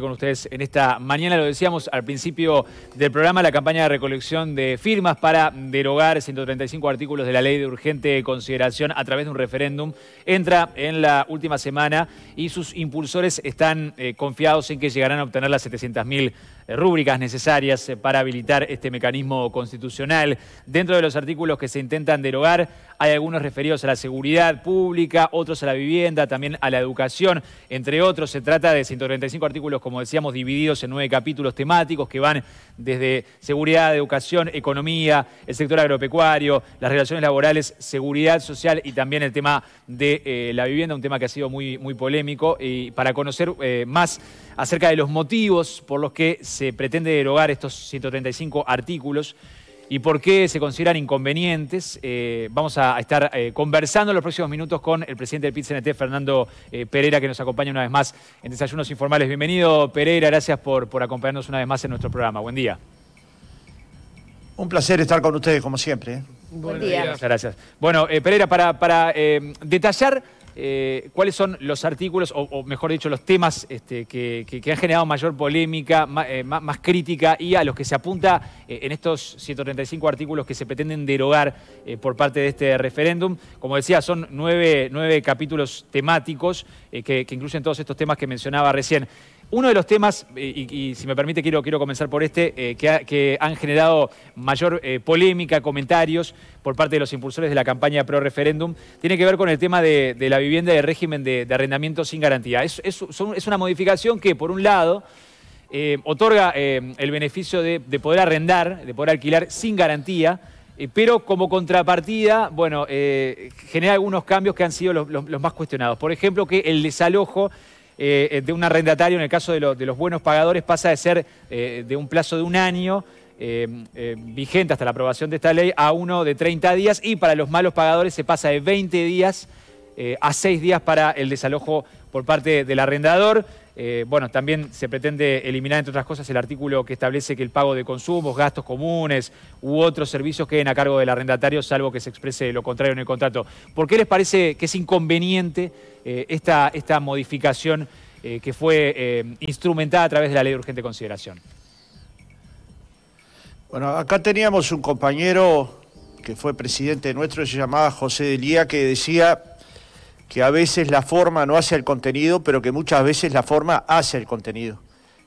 Con ustedes en esta mañana, lo decíamos al principio del programa, la campaña de recolección de firmas para derogar 135 artículos de la ley de urgente consideración a través de un referéndum entra en la última semana y sus impulsores están eh, confiados en que llegarán a obtener las 700.000 eh, rúbricas necesarias eh, para habilitar este mecanismo constitucional. Dentro de los artículos que se intentan derogar hay algunos referidos a la seguridad pública, otros a la vivienda, también a la educación, entre otros. Se trata de 135 artículos, como decíamos, divididos en nueve capítulos temáticos que van desde seguridad, educación, economía, el sector agropecuario, las relaciones laborales, seguridad social y también el tema de eh, la vivienda, un tema que ha sido muy, muy polémico. Y para conocer eh, más acerca de los motivos por los que se pretende derogar estos 135 artículos, y por qué se consideran inconvenientes. Eh, vamos a, estar eh, conversando en los próximos minutos con el presidente del pit Fernando eh, Pereira, que nos acompaña una vez más en Desayunos Informales. Bienvenido, Pereira, gracias por, por acompañarnos una vez más en nuestro programa. Buen día. Un placer estar con ustedes, como siempre. Buen, día. Muchas gracias. Bueno, Pereira, para, para detallar eh, cuáles son los artículos, o, mejor dicho, los temas este, que, han generado mayor polémica, eh, más, crítica y a los que se apunta eh, en estos 135 artículos que se pretenden derogar por parte de este referéndum. Como decía, son nueve, capítulos temáticos que incluyen todos estos temas que mencionaba recién. Uno de los temas, eh, y, si me permite quiero, quiero comenzar por este, eh, que, han generado mayor eh, polémica, comentarios por parte de los impulsores de la campaña pro referéndum, tiene que ver con el tema de, la vivienda de régimen de, arrendamiento sin garantía. Es, una modificación que, por un lado, otorga el beneficio de, poder arrendar, de poder alquilar sin garantía, pero como contrapartida, bueno, genera algunos cambios que han sido los, más cuestionados. Por ejemplo, que el desalojo eh, eh, de un arrendatario, en el caso de, los buenos pagadores, pasa de ser eh, de un plazo de un año vigente hasta la aprobación de esta ley a uno de 30 días y para los malos pagadores se pasa de 20 días eh, a seis días para el desalojo por parte del arrendador. Eh, bueno, también se pretende eliminar, entre otras cosas, el artículo que establece que el pago de consumos, gastos comunes u otros servicios queden a cargo del arrendatario, salvo que se exprese lo contrario en el contrato. ¿Por qué les parece que es inconveniente eh, esta, esta, modificación que fue instrumentada a través de la ley de urgente consideración? Bueno, acá teníamos un compañero que fue presidente nuestro, se llamaba José Delía, que decía que a veces la forma no hace el contenido, pero que muchas veces la forma hace el contenido.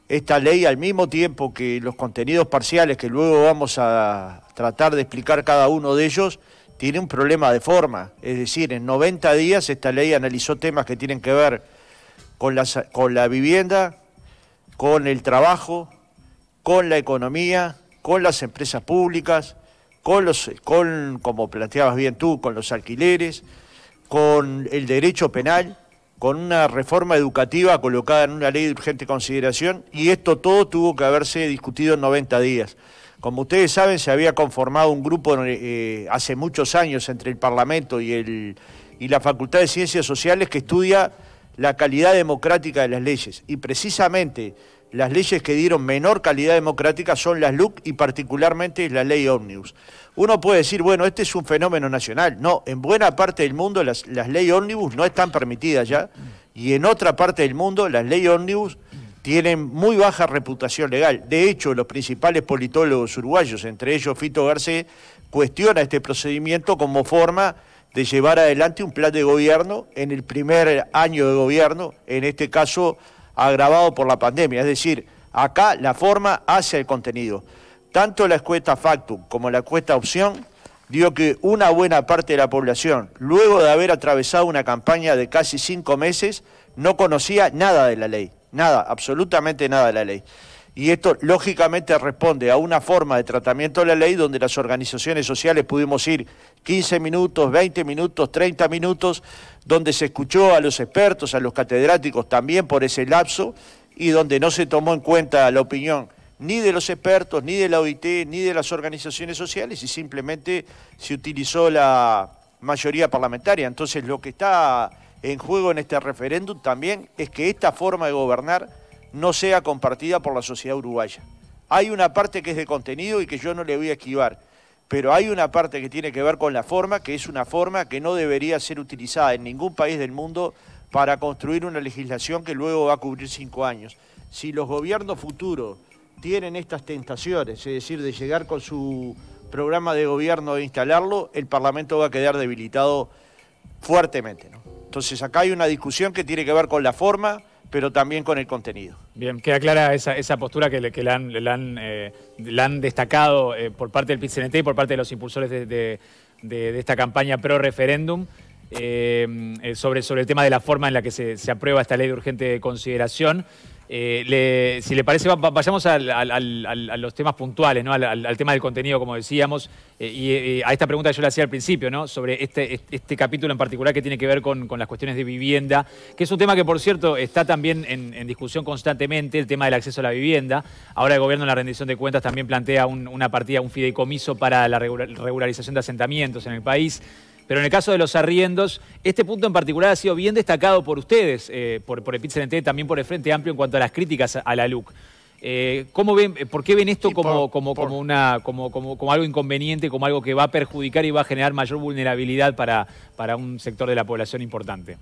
Esta ley, al mismo tiempo que los contenidos parciales, que luego vamos a tratar de explicar cada uno de ellos, tiene un problema de forma. Es decir, en 90 días esta ley analizó temas que tienen que ver con la, vivienda, con el trabajo, con la economía, con las empresas públicas, con los, con, como planteabas bien tú, con los alquileres, con el derecho penal, con una reforma educativa colocada en una ley de urgente consideración y esto todo tuvo que haberse discutido en 90 días. Como ustedes saben, se había conformado un grupo eh, hace muchos años entre el Parlamento y, el, y la Facultad de Ciencias Sociales que estudia la calidad democrática de las leyes y precisamente las leyes que dieron menor calidad democrática son las LUC y particularmente la ley Omnibus. Uno puede decir, bueno, este es un fenómeno nacional. No, en buena parte del mundo las, leyes Omnibus no están permitidas ya y en otra parte del mundo las leyes Omnibus tienen muy baja reputación legal. De hecho, los principales politólogos uruguayos, entre ellos Fito Garcés, cuestiona este procedimiento como forma de llevar adelante un plan de gobierno en el primer año de gobierno, en este caso agravado por la pandemia. Es decir, acá la forma hace el contenido. Tanto la encuesta Factum como la encuesta Opción dio que una buena parte de la población, luego de haber atravesado una campaña de casi cinco meses, no conocía nada de la ley, nada, absolutamente nada de la ley. Y esto lógicamente responde a una forma de tratamiento de la ley donde las organizaciones sociales pudimos ir 15 minutos, 20 minutos, 30 minutos, donde se escuchó a los expertos, a los catedráticos también por ese lapso y donde no se tomó en cuenta la opinión ni de los expertos, ni de la OIT, ni de las organizaciones sociales y simplemente se utilizó la mayoría parlamentaria. Entonces lo que está en juego en este referéndum también es que esta forma de gobernar no sea compartida por la sociedad uruguaya. Hay una parte que es de contenido y que yo no le voy a esquivar, pero hay una parte que tiene que ver con la forma, que es una forma que no debería ser utilizada en ningún país del mundo para construir una legislación que luego va a cubrir cinco años. Si los gobiernos futuros tienen estas tentaciones, es decir, de llegar con su programa de gobierno e instalarlo, el Parlamento va a quedar debilitado fuertemente. Entonces acá hay una discusión que tiene que ver con la forma, pero también con el contenido. Bien, queda clara esa, postura que le, eh, han, destacado eh, por parte del PITCNT y por parte de los impulsores de, esta campaña pro referéndum. Eh, sobre, el tema de la forma en la que se aprueba esta ley de urgente consideración. Eh, si le parece, vayamos a los temas puntuales, al, tema del contenido, como decíamos, eh, eh, y a esta pregunta yo le hacía al principio, ¿no? sobre este, este, este capítulo en particular que tiene que ver con, las cuestiones de vivienda, que es un tema que, por cierto, está también en, discusión constantemente, el tema del acceso a la vivienda. Ahora el gobierno en la rendición de cuentas también plantea una partida, un fideicomiso para la regularización de asentamientos en el país. Pero en el caso de los arriendos, este punto en particular ha sido bien destacado por ustedes, eh, por, por el pit también por el Frente Amplio en cuanto a las críticas a la LUC. Eh, ¿cómo ven, eh, ¿Por qué ven esto como, como, una, como, como, algo inconveniente, como algo que va a perjudicar y va a generar mayor vulnerabilidad para, para un sector de la población importante?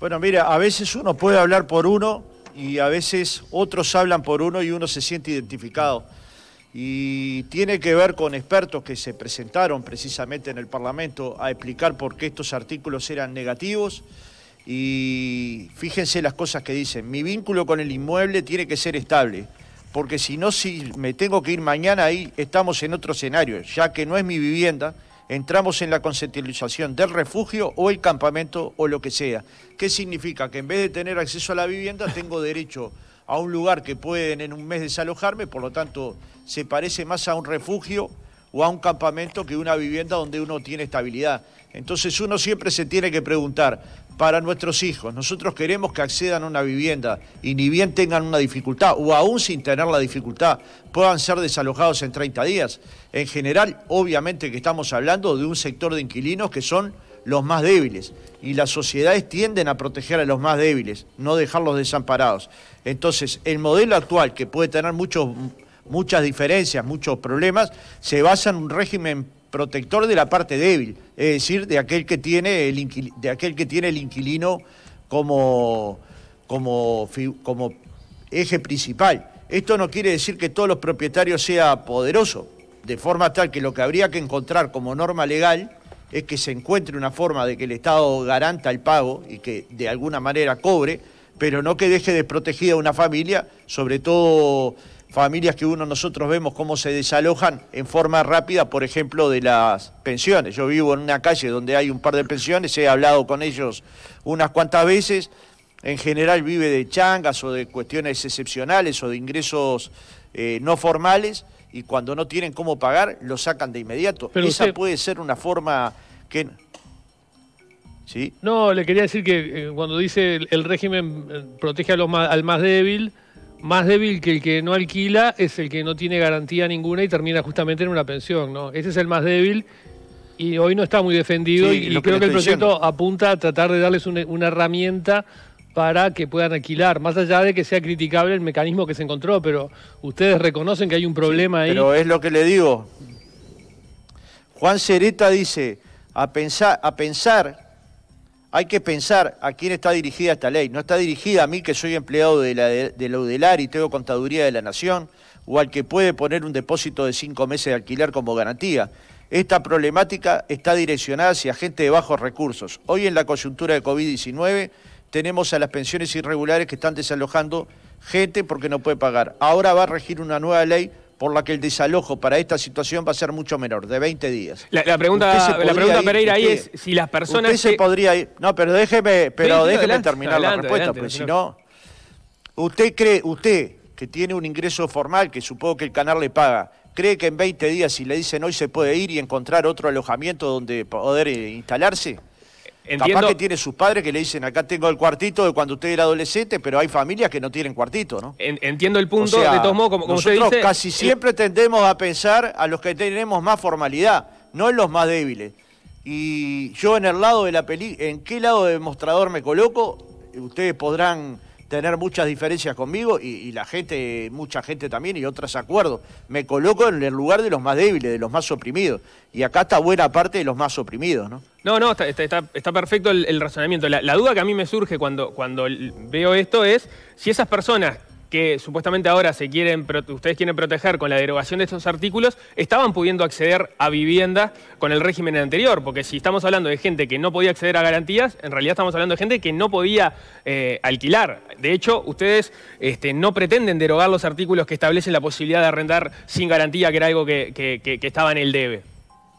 Bueno, mira, a veces uno puede hablar por uno y a veces otros hablan por uno y uno se siente identificado y tiene que ver con expertos que se presentaron precisamente en el Parlamento a explicar por qué estos artículos eran negativos. Y fíjense las cosas que dicen. Mi vínculo con el inmueble tiene que ser estable, porque si no, si me tengo que ir mañana, ahí estamos en otro escenario, ya que no es mi vivienda, entramos en la conceptualización del refugio o el campamento o lo que sea. ¿Qué significa? Que en vez de tener acceso a la vivienda, tengo derecho a un lugar que pueden en un mes desalojarme, por lo tanto se parece más a un refugio o a un campamento que una vivienda donde uno tiene estabilidad. Entonces uno siempre se tiene que preguntar, para nuestros hijos, nosotros queremos que accedan a una vivienda y ni bien tengan una dificultad o aún sin tener la dificultad puedan ser desalojados en 30 días. En general, obviamente que estamos hablando de un sector de inquilinos que son los más débiles y las sociedades tienden a proteger a los más débiles, no dejarlos desamparados. Entonces, el modelo actual, que puede tener muchos, muchas diferencias, muchos problemas, se basa en un régimen protector de la parte débil, es decir, de aquel que tiene el, inquilino, de aquel que tiene el inquilino como, como eje principal. Esto no quiere decir que todos los propietarios sean poderosos, de forma tal que lo que habría que encontrar como norma legal es que se encuentre una forma de que el Estado garanta el pago y que de alguna manera cobre, pero no que deje desprotegida una familia, sobre todo familias que uno nosotros vemos cómo se desalojan en forma rápida, por ejemplo, de las pensiones. Yo vivo en una calle donde hay un par de pensiones, he hablado con ellos unas cuantas veces, en general vive de changas o de cuestiones excepcionales o de ingresos eh, no formales y cuando no tienen cómo pagar, lo sacan de inmediato. Esa puede ser una forma que... ¿Sí? No, le quería decir que eh, cuando dice el, régimen eh, protege a al más débil, más débil que el que no alquila es el que no tiene garantía ninguna y termina justamente en una pensión, ¿no? Ese es el más débil y hoy no está muy defendido y, creo que el proyecto apunta a tratar de darles una herramienta para que puedan alquilar, más allá de que sea criticable el mecanismo que se encontró, pero ustedes reconocen que hay un problema ahí. Pero es lo que le digo. Juan Sereta dice, a pensar, a pensar, hay que pensar a quién está dirigida esta ley. No está dirigida a mí que soy empleado de la, UDELAR y tengo contaduría de la Nación, o al que puede poner un depósito de cinco meses de alquilar como garantía. Esta problemática está direccionada hacia gente de bajos recursos. Hoy en la coyuntura de COVID-19 tenemos a las pensiones irregulares que están desalojando gente porque no puede pagar. Ahora va a regir una nueva ley por la que el desalojo para esta situación va a ser mucho menor, de 20 días. La, pregunta, Pereira ahí es si las personas... Usted se podría ir... No, pero déjeme, pero terminar la respuesta, porque si no... ¿Usted cree, usted que tiene un ingreso formal, que supongo que el canal le paga, cree que en 20 días si le dicen hoy se puede ir y encontrar otro alojamiento donde poder eh, instalarse? Entiendo... tiene sus padres que le dicen, acá tengo el cuartito de cuando usted era adolescente, pero hay familias que no tienen cuartito, ¿no? entiendo el punto, de todos modos, como, usted dice... casi eh, siempre tendemos a pensar a los que tenemos más formalidad, no en los más débiles. Y yo en el lado de la peli, en qué lado del mostrador me coloco, ustedes podrán tener muchas diferencias conmigo y, la gente, mucha gente también y otras, acuerdos. Me coloco en el lugar de los más débiles, de los más oprimidos. Y acá está buena parte de los más oprimidos, ¿no? No, no, está, está, está perfecto el, razonamiento. La, duda que a mí me surge cuando, cuando veo esto es si esas personas que supuestamente ahora se quieren, ustedes quieren proteger con la derogación de estos artículos, estaban pudiendo acceder a vivienda con el régimen anterior, porque si estamos hablando de gente que no podía acceder a garantías, en realidad estamos hablando de gente que no podía eh, alquilar. De hecho, ustedes este, no pretenden derogar los artículos que establecen la posibilidad de arrendar sin garantía, que era algo que, estaba en el debe.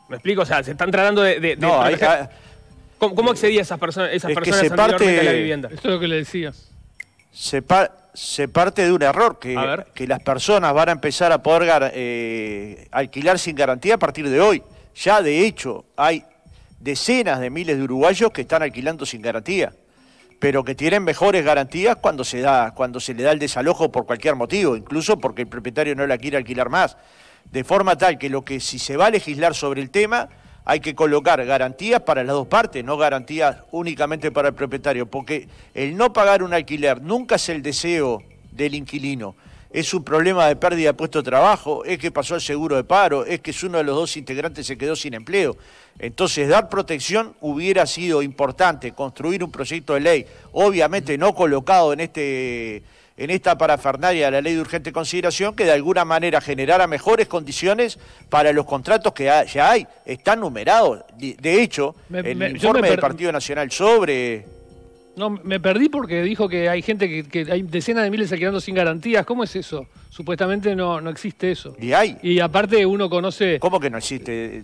¿Me explico? O sea, se están tratando de... ¿Cómo, accedían accedía a esas, personas parte, a la vivienda? Eso es lo que le decía se, parte de un error, que, las personas van a empezar a poder eh, alquilar sin garantía a partir de hoy. Ya de hecho hay decenas de miles de uruguayos que están alquilando sin garantía, pero que tienen mejores garantías cuando se, da, cuando se le da el desalojo por cualquier motivo, incluso porque el propietario no la quiere alquilar más. De forma tal que lo que si se va a legislar sobre el tema hay que colocar garantías para las dos partes, no garantías únicamente para el propietario, porque el no pagar un alquiler nunca es el deseo del inquilino. Es un problema de pérdida de puesto de trabajo, es que pasó el seguro de paro, es que uno de los dos integrantes se quedó sin empleo. Entonces, dar protección hubiera sido importante, construir un proyecto de ley, obviamente no colocado en este en esta parafernalia de la ley de urgente consideración que de alguna manera generara mejores condiciones para los contratos que ya hay. Están numerados. De hecho, el informe del Partido Nacional sobre... No, me perdí porque dijo que hay gente que, hay decenas de miles alquilando sin garantías. ¿Cómo es eso? Supuestamente no, no existe eso. Y hay. Y aparte uno conoce... ¿Cómo que no existe?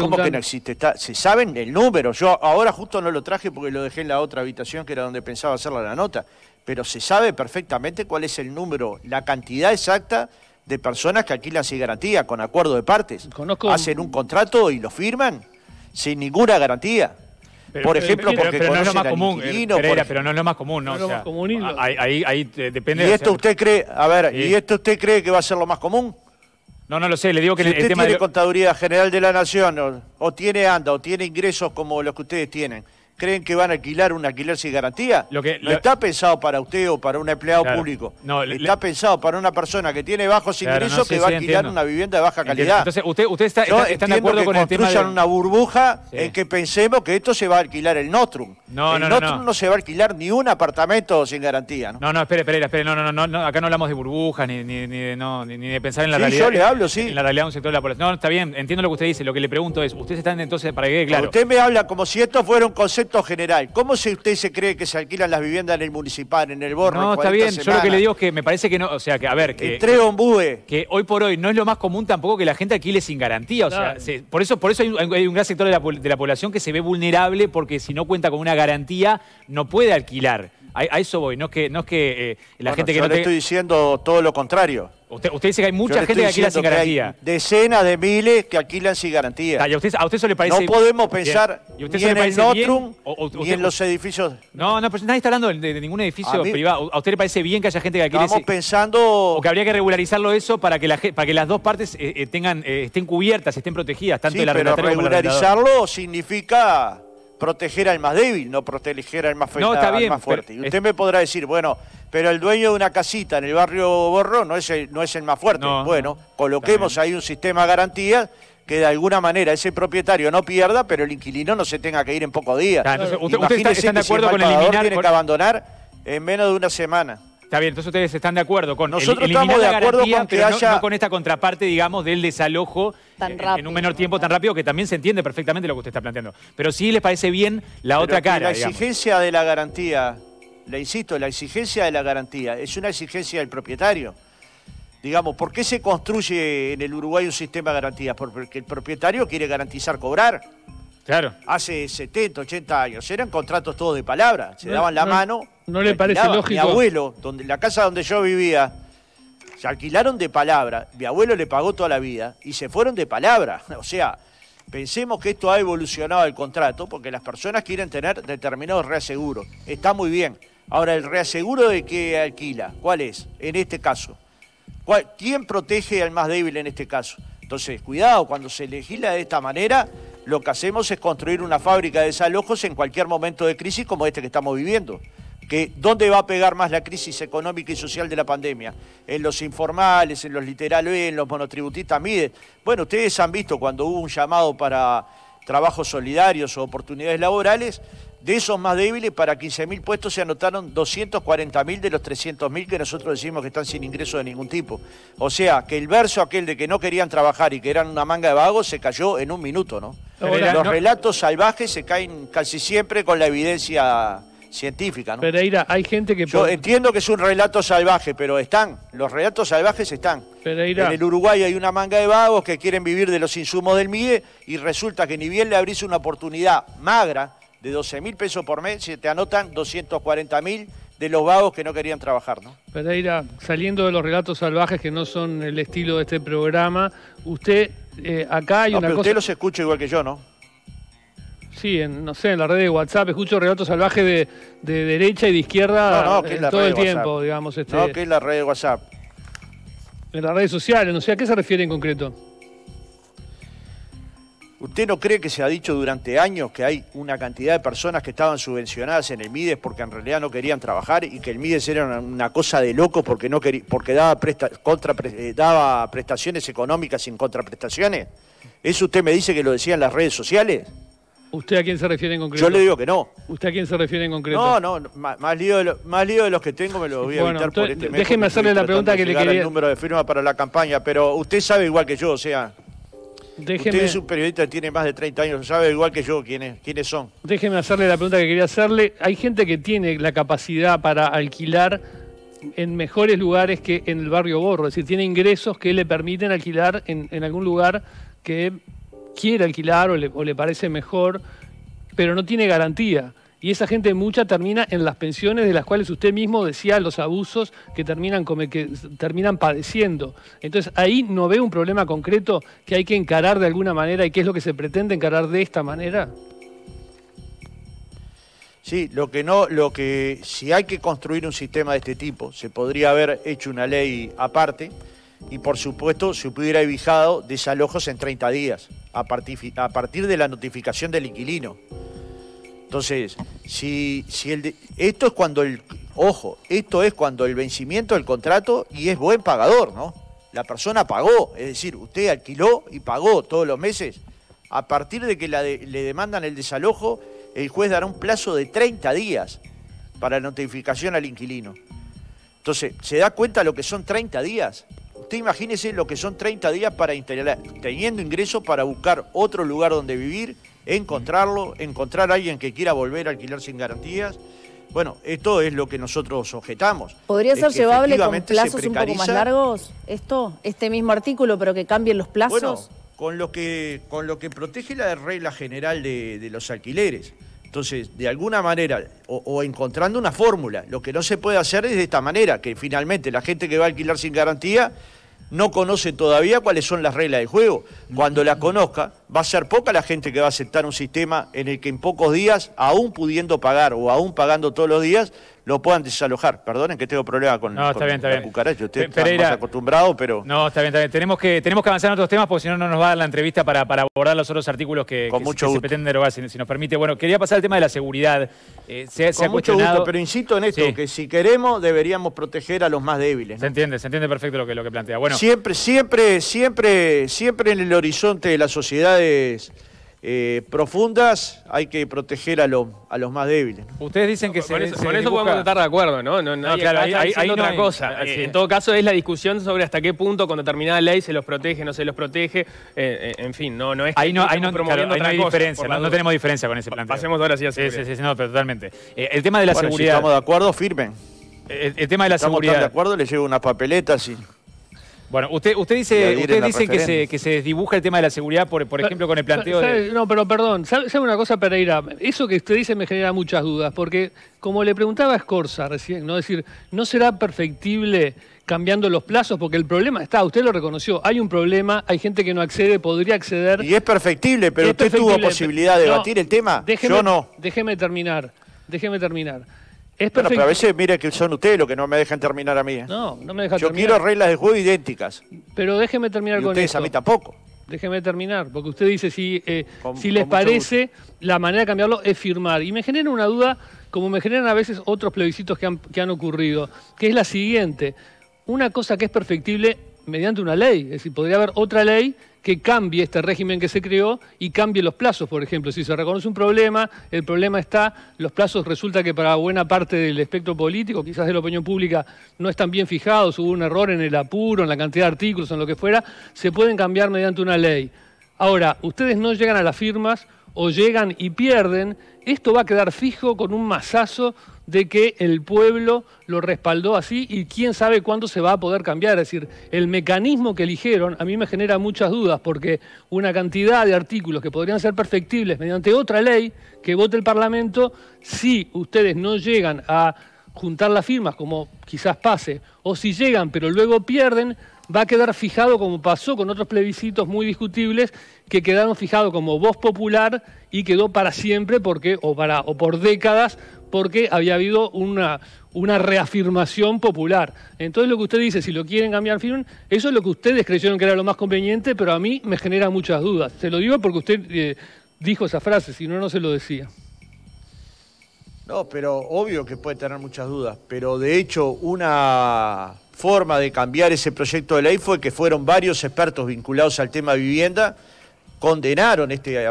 ¿Cómo que no existe? ¿Se saben el número? Yo ahora justo no lo traje porque lo dejé en la otra habitación que era donde pensaba hacerla la nota, pero se sabe perfectamente cuál es el número, la cantidad exacta de personas que alquilan sin garantía, con acuerdo de partes. Hacen un contrato y lo firman sin ninguna garantía. por ejemplo, porque pero no es lo más común, pero no es lo más común, ¿no? ahí, ahí, depende. ¿Y esto usted cree, a ver, y esto usted cree que va a ser lo más común? No, no lo sé, le digo que el, tema de... Contaduría General de la Nación o tiene ANDA o tiene ingresos como los que ustedes tienen, creen que van a alquilar un alquiler sin garantía. Lo que, está pensado para usted o para un empleado público. No, le, está pensado para una persona que tiene bajos ingresos que va a alquilar una vivienda de baja calidad. Entonces, usted, usted está, está, de acuerdo con el tema de... una burbuja en que pensemos que esto se va a alquilar el Nostrum. No, el no, Nostrum no, se va a alquilar ni un apartamento sin garantía. No, no, espere, espere, espere. No, no, no, acá no hablamos de burbujas ni, ni, de, pensar en la realidad. yo le hablo, sí. En la realidad de un sector de la población. No, está bien, entiendo lo que usted dice. Lo que le pregunto es, usted están entonces, para que claro. Usted me habla como si esto fuera un concepto general, ¿cómo se usted se cree que se alquilan las viviendas en el municipal, en el Borno? No, está bien, yo lo que le digo es que me parece que no, o sea, que a ver, que... Que hoy por hoy no es lo más común tampoco que la gente alquile sin garantía, o sea, por eso, por eso hay, un, gran sector de la, de la población que se ve vulnerable porque si no cuenta con una garantía no puede alquilar. A, eso voy, no es que, no es que eh, la gente que yo no le estoy diciendo todo lo contrario. Usted, usted dice que hay mucha gente que alquila sin garantía. Decenas de miles que alquilan sin garantía. a, usted, a usted eso le parece... No podemos pensar ¿Y usted ni en el Notrum ni en los edificios... No, no, pero nadie está hablando de, de ningún edificio privado. ¿A usted le parece bien que haya gente que alquile Estamos pensando... O que habría que regularizarlo eso para que, la, para que las dos partes eh, eh, tengan, estén cubiertas, estén protegidas, tanto sí, el arrendatario pero regularizarlo significa proteger al más débil, no proteger al más, no, más fuerte. usted me podrá decir, bueno, pero el dueño de una casita en el barrio borro no es el, no es el más fuerte. bueno, coloquemos ahí un sistema de garantía que de alguna manera ese propietario no pierda, pero el inquilino no se tenga que ir en pocos días. Imagínese usted, de acuerdo el Tiene que abandonar en menos de una semana. Está bien, entonces ustedes están de acuerdo con Nosotros el, estamos de acuerdo garantía, con haya... no, con esta contraparte, digamos, del desalojo eh, en un menor tiempo tan rápido que también se entiende perfectamente lo que usted está planteando. Pero sí les parece bien la otra cara. La exigencia de la garantía, le insisto, la exigencia de la garantía es una exigencia del propietario. Digamos, ¿por qué se construye en el Uruguay un sistema de garantías? Porque el propietario quiere garantizar cobrar. Claro. Hace 70, 80 años. Eran contratos todos de palabra. Se daban la mano. No le parece lógico. Mi abuelo, donde, la casa donde yo vivía, se alquilaron de palabra. Mi abuelo le pagó toda la vida y se fueron de palabra. O sea, pensemos que esto ha evolucionado el contrato porque las personas quieren tener determinados reaseguros. Está muy bien. Ahora, ¿el reaseguro de que alquila? ¿Cuál es? En este caso. ¿Quién protege al más débil en este caso? Entonces, cuidado, cuando se legisla de esta manera, lo que hacemos es construir una fábrica de desalojos en cualquier momento de crisis como este que estamos viviendo. Que, ¿Dónde va a pegar más la crisis económica y social de la pandemia? ¿En los informales, en los literales, en los monotributistas? Mire, bueno, ustedes han visto cuando hubo un llamado para trabajos solidarios o oportunidades laborales, de esos más débiles, para 15.000 puestos se anotaron 240.000 de los 300.000 que nosotros decimos que están sin ingreso de ningún tipo. O sea, que el verso aquel de que no querían trabajar y que eran una manga de vagos se cayó en un minuto, ¿no? Los relatos salvajes se caen casi siempre con la evidencia científica. ¿no? Pereira, hay gente que... Yo entiendo que es un relato salvaje, pero están, los relatos salvajes están. Pereira. En el Uruguay hay una manga de vagos que quieren vivir de los insumos del MIE y resulta que ni bien le abrís una oportunidad magra de 12 mil pesos por mes, se te anotan 240 mil de los vagos que no querían trabajar. ¿no? Pereira, saliendo de los relatos salvajes que no son el estilo de este programa, usted eh, acá hay una pero Usted los escucha igual que yo, ¿no? Sí, en, no sé, en la red de WhatsApp escucho relatos salvajes de, derecha y de izquierda eh, todo el tiempo, digamos. Este, no, que es la red de WhatsApp. En las redes sociales, no sé, ¿a qué se refiere en concreto? ¿Usted no cree que se ha dicho durante años que hay una cantidad de personas que estaban subvencionadas en el Mides porque en realidad no querían trabajar y que el Mides era una cosa de locos porque, no porque daba, presta contra eh, prestaciones económicas sin contraprestaciones? ¿Eso usted me dice que lo decía en las redes sociales? ¿Usted a quién se refiere en concreto? Yo le digo que no. ¿Usted a quién se refiere en concreto? No, no, más, lío, de los que tengo me los voy a evitar por este mes. Déjeme hacerle la pregunta que le quería. el número de firmas para la campaña, pero usted sabe igual que yo, o sea. Usted es un periodista que tiene más de 30 años, sabe igual que yo quiénes, quiénes son. Déjeme hacerle la pregunta que quería hacerle. Hay gente que tiene la capacidad para alquilar en mejores lugares que en el barrio Borro, es decir, tiene ingresos que le permiten alquilar en algún lugar que quiere alquilar o le, parece mejor, pero no tiene garantía. Y esa gente mucha termina en las pensiones de las cuales usted mismo decía los abusos que terminan, que terminan padeciendo. Entonces ahí no ve un problema concreto que hay que encarar de alguna manera y qué es lo que se pretende encarar de esta manera. Sí, lo que no, lo que si hay que construir un sistema de este tipo, se podría haber hecho una ley aparte y por supuesto se hubiera evitado desalojos en 30 días a partir, de la notificación del inquilino. Entonces, si, si esto es cuando el, ojo, esto es cuando el vencimiento del contrato y es buen pagador, ¿no? La persona pagó, es decir, usted alquiló y pagó todos los meses. A partir de que le demandan el desalojo, el juez dará un plazo de 30 días para la notificación al inquilino. Entonces, ¿se da cuenta lo que son 30 días? Usted imagínese lo que son 30 días para tener teniendo ingresos para buscar otro lugar donde vivir, encontrarlo, encontrar a alguien que quiera volver a alquilar sin garantías. Bueno, esto es lo que nosotros objetamos. ¿Podría ser llevable con plazos un poco más largos esto, este mismo artículo, pero que cambien los plazos? Bueno, con lo que, con lo que protege la regla general de los alquileres. Entonces, de alguna manera, o, encontrando una fórmula, lo que no se puede hacer es de esta manera, que finalmente la gente que va a alquilar sin garantía no conoce todavía cuáles son las reglas del juego. Cuando la conozca, va a ser poca la gente que va a aceptar un sistema en el que en pocos días, aún pudiendo pagar o aún pagando todos los días, lo puedan desalojar. Perdonen que tengo problemas con, no, está bien, más acostumbrado, pero... No, está bien, está bien. Tenemos que, tenemos que avanzar en otros temas porque si no, no nos va a dar la entrevista para, para abordar los otros artículos que, con se pretenden derogar, si, nos permite. Bueno, quería pasar al tema de la seguridad. Eh, se, con ha mucho gusto, pero insisto en esto, que si queremos deberíamos proteger a los más débiles. Se entiende, se entiende perfecto lo que, lo que plantea. Bueno. Siempre, siempre, siempre, siempre en el horizonte de las sociedades... Eh, profundas, hay que proteger a, a los más débiles. Ustedes dicen que Con eso, podemos estar de acuerdo, ¿no? no, claro, hay, otra cosa. en todo caso, es la discusión sobre hasta qué punto, con determinada ley, se los protege, no se los protege. Eh, eh, en fin, no, no es. Ahí no, hay diferencia, no, tenemos diferencia con ese plan Pasemos ahora sí a Sí, sí, sí, no, totalmente. el tema de la seguridad. Si estamos de acuerdo, firmen. El, tema de la estamos de acuerdo, les llevo unas papeletas y. Bueno, usted, usted dice, dice que se, que desdibuja el tema de la seguridad, por, por ejemplo, con el planteo de... No, pero perdón, ¿sabe, una cosa, Pereira? Eso que usted dice me genera muchas dudas, porque como le preguntaba a Escorza recién, ¿no? decir, ¿no será perfectible cambiando los plazos? Porque el problema está, usted lo reconoció, hay un problema, hay gente que no accede, podría acceder... Y es perfectible, pero usted tuvo posibilidad de debatir el tema, yo no. Déjeme terminar, déjeme terminar pero a veces mire que son ustedes los que no me dejan terminar a mí. ¿eh? No, no me dejan Yo quiero reglas de juego idénticas. Pero déjeme terminar con ustedes a mí tampoco. Déjeme terminar, porque usted dice si, eh, si les parece la manera de cambiarlo es firmar. Y me genera una duda, como me generan a veces otros plebiscitos que han, que han ocurrido, que es la siguiente. Una cosa que es perfectible mediante una ley. Es decir, podría haber otra ley que cambie este régimen que se creó y cambie los plazos, por ejemplo. Si se reconoce un problema, el problema está, los plazos resulta que para buena parte del espectro político, quizás de la opinión pública, no están bien fijados, hubo un error en el apuro, en la cantidad de artículos, en lo que fuera, se pueden cambiar mediante una ley. Ahora, ustedes no llegan a las firmas o llegan y pierden, esto va a quedar fijo con un mazazo de que el pueblo lo respaldó así y quién sabe cuándo se va a poder cambiar. Es decir, el mecanismo que eligieron a mí me genera muchas dudas porque una cantidad de artículos que podrían ser perfectibles mediante otra ley que vote el Parlamento, si ustedes no llegan a juntar las firmas, como quizás pase, o si llegan pero luego pierden, va a quedar fijado como pasó con otros plebiscitos muy discutibles que quedaron fijados como voz popular y quedó para siempre porque o para o por décadas porque había habido una, una reafirmación popular. Entonces lo que usted dice, si lo quieren cambiar firme, eso es lo que ustedes creyeron que era lo más conveniente, pero a mí me genera muchas dudas. Se lo digo porque usted eh, dijo esa frase, si no, no se lo decía. No, pero obvio que puede tener muchas dudas, pero de hecho una forma de cambiar ese proyecto de ley fue que fueron varios expertos vinculados al tema vivienda, condenaron este,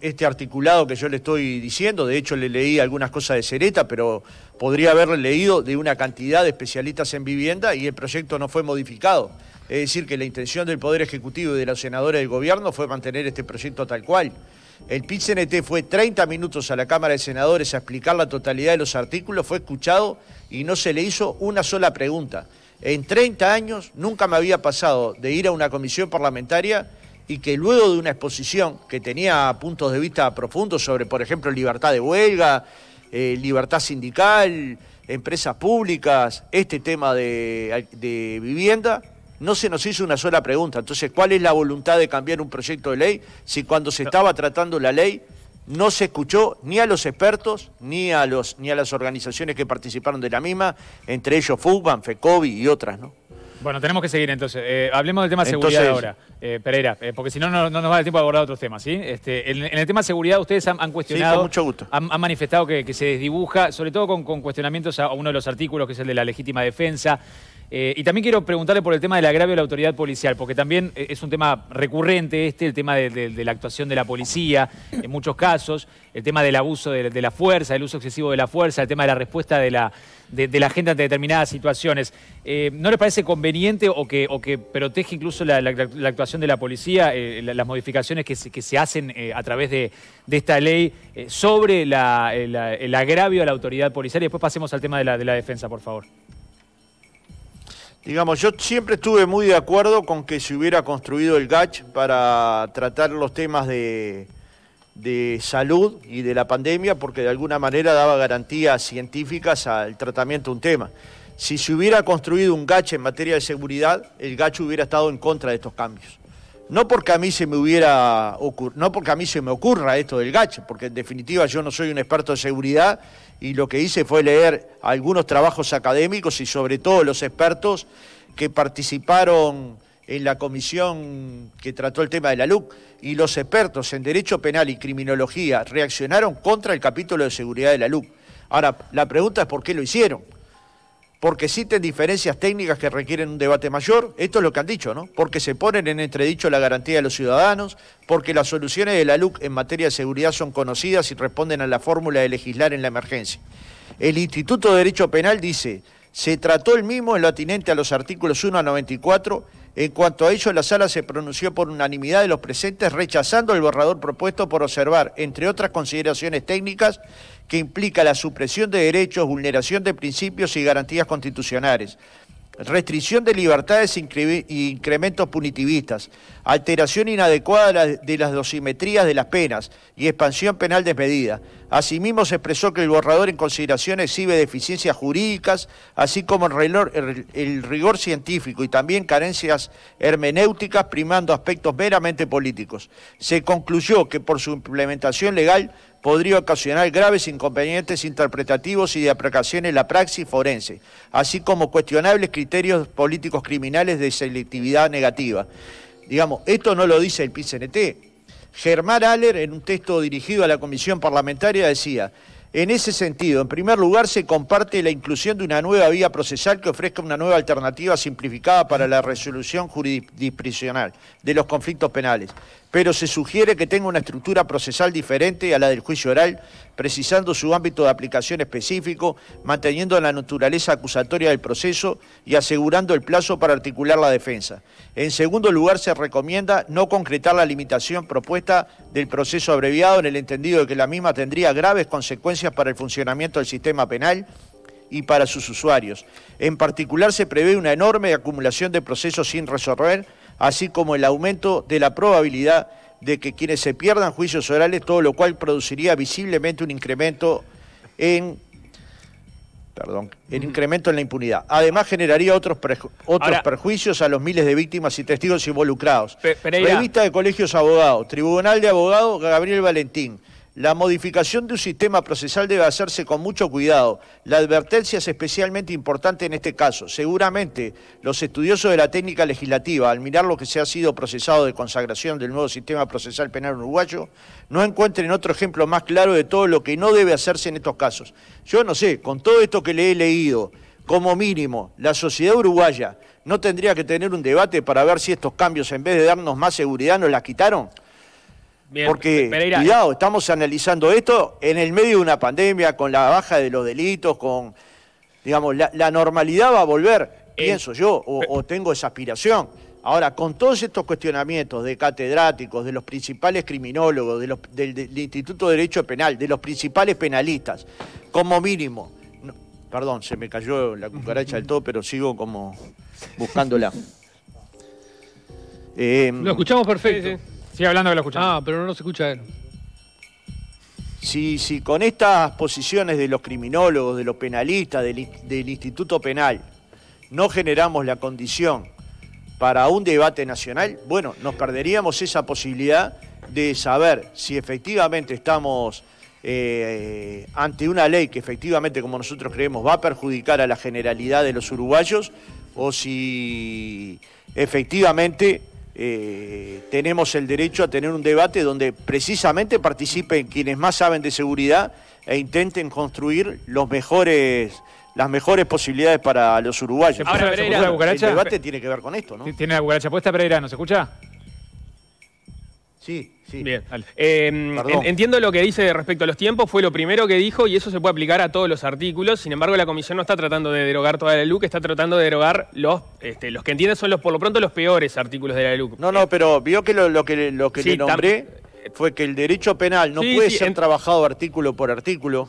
este articulado que yo le estoy diciendo, de hecho le leí algunas cosas de Cereta, pero podría haberle leído de una cantidad de especialistas en vivienda y el proyecto no fue modificado. Es decir, que la intención del Poder Ejecutivo y de la senadora del Gobierno fue mantener este proyecto tal cual. El pit fue 30 minutos a la Cámara de Senadores a explicar la totalidad de los artículos, fue escuchado y no se le hizo una sola pregunta. En 30 años nunca me había pasado de ir a una comisión parlamentaria y que luego de una exposición que tenía puntos de vista profundos sobre, por ejemplo, libertad de huelga, eh, libertad sindical, empresas públicas, este tema de vivienda, no se nos hizo una sola pregunta. Entonces, ¿cuál es la voluntad de cambiar un proyecto de ley si cuando se estaba tratando la ley no se escuchó ni a los expertos ni a, los, ni a las organizaciones que participaron de la misma, entre ellos FUBAN, FECOBI y otras, ¿no? Bueno, tenemos que seguir entonces. Eh, hablemos del tema de seguridad ahora, eh, Pereira, eh, porque si no, no, nos va el tiempo de abordar otros temas, ¿sí? Este, en, el tema de seguridad ustedes han, cuestionado... Han, manifestado que, se desdibuja, sobre todo con, con cuestionamientos a uno de los artículos, que es el de la legítima defensa. Eh, y también quiero preguntarle por el tema del agravio a la autoridad policial, porque también eh, es un tema recurrente este, el tema de, la actuación de la policía en muchos casos, el tema del abuso de, la fuerza, el uso excesivo de la fuerza, el tema de la respuesta de la, gente ante determinadas situaciones. Eh, ¿No le parece conveniente o que, o protege incluso la, actuación de la policía, las modificaciones que se, hacen a través de, esta ley sobre el agravio a la autoridad policial? Y después pasemos al tema de la defensa, por favor. Digamos, yo siempre estuve muy de acuerdo con que se hubiera construido el GACH para tratar los temas de, salud y de la pandemia, porque de alguna manera daba garantías científicas al tratamiento de un tema. Si se hubiera construido un GACH en materia de seguridad, el GACH hubiera estado en contra de estos cambios. No porque a mí se me hubiera no porque a mí se me ocurra esto del GACH, porque en definitiva yo no soy un experto de seguridad y lo que hice fue leer algunos trabajos académicos y sobre todo los expertos que participaron en la comisión que trató el tema de la LUC y los expertos en derecho penal y criminología reaccionaron contra el capítulo de seguridad de la LUC. Ahora, la pregunta es por qué lo hicieron porque existen diferencias técnicas que requieren un debate mayor, esto es lo que han dicho, ¿no? Porque se ponen en entredicho la garantía de los ciudadanos, porque las soluciones de la LUC en materia de seguridad son conocidas y responden a la fórmula de legislar en la emergencia. El Instituto de Derecho Penal dice, se trató el mismo en lo atinente a los artículos 1 a 94 en cuanto a ello, la sala se pronunció por unanimidad de los presentes rechazando el borrador propuesto por observar, entre otras consideraciones técnicas, que implica la supresión de derechos, vulneración de principios y garantías constitucionales restricción de libertades e incrementos punitivistas, alteración inadecuada de las dosimetrías de las penas y expansión penal desmedida. Asimismo, se expresó que el borrador en consideración exhibe deficiencias jurídicas, así como el, rigor científico y también carencias hermenéuticas primando aspectos meramente políticos. Se concluyó que por su implementación legal podría ocasionar graves inconvenientes interpretativos y de aplicación en la praxis forense, así como cuestionables criterios políticos criminales de selectividad negativa. Digamos, esto no lo dice el PCNT. Germán Aller, en un texto dirigido a la comisión parlamentaria, decía, en ese sentido, en primer lugar, se comparte la inclusión de una nueva vía procesal que ofrezca una nueva alternativa simplificada para la resolución jurisdiccional de los conflictos penales pero se sugiere que tenga una estructura procesal diferente a la del juicio oral, precisando su ámbito de aplicación específico, manteniendo la naturaleza acusatoria del proceso y asegurando el plazo para articular la defensa. En segundo lugar, se recomienda no concretar la limitación propuesta del proceso abreviado en el entendido de que la misma tendría graves consecuencias para el funcionamiento del sistema penal y para sus usuarios. En particular, se prevé una enorme acumulación de procesos sin resolver así como el aumento de la probabilidad de que quienes se pierdan juicios orales, todo lo cual produciría visiblemente un incremento en perdón, incremento en la impunidad. Además, generaría otros, otros perjuicios a los miles de víctimas y testigos involucrados. Revista de Colegios Abogados, Tribunal de Abogados Gabriel Valentín, la modificación de un sistema procesal debe hacerse con mucho cuidado. La advertencia es especialmente importante en este caso. Seguramente los estudiosos de la técnica legislativa, al mirar lo que se ha sido procesado de consagración del nuevo sistema procesal penal uruguayo, no encuentren otro ejemplo más claro de todo lo que no debe hacerse en estos casos. Yo no sé, con todo esto que le he leído, como mínimo, la sociedad uruguaya no tendría que tener un debate para ver si estos cambios, en vez de darnos más seguridad, nos las quitaron porque, cuidado, estamos analizando esto en el medio de una pandemia, con la baja de los delitos, con, digamos, la, normalidad va a volver, pienso yo, o, tengo esa aspiración. Ahora, con todos estos cuestionamientos de catedráticos, de los principales criminólogos, de los, del, Instituto de Derecho Penal, de los principales penalistas, como mínimo, perdón, se me cayó la cucaracha del todo, pero sigo como buscándola. Lo escuchamos perfecto. Sigue hablando que lo escuchamos. Ah, pero no se escucha él. Si, con estas posiciones de los criminólogos, de los penalistas, del, Instituto Penal, no generamos la condición para un debate nacional, bueno, nos perderíamos esa posibilidad de saber si efectivamente estamos eh, ante una ley que efectivamente, como nosotros creemos, va a perjudicar a la generalidad de los uruguayos o si efectivamente eh, tenemos el derecho a tener un debate donde precisamente participen quienes más saben de seguridad e intenten construir los mejores las mejores posibilidades para los uruguayos. el debate tiene que ver con esto, ¿no? Tiene la cucaracha puesta, Pereira, ¿nos escucha? Sí. Bien. Em, entiendo lo que dice respecto a los tiempos, fue lo primero que dijo y eso se puede aplicar a todos los artículos. Sin embargo, la comisión no está tratando de derogar toda la LUC, está tratando de derogar los, este, los que entienden son los, por lo pronto, los peores artículos de la LUC. No, no, eh, pero vio que lo, que, lo que le nombré fue que el derecho penal no puede ser trabajado artículo por artículo.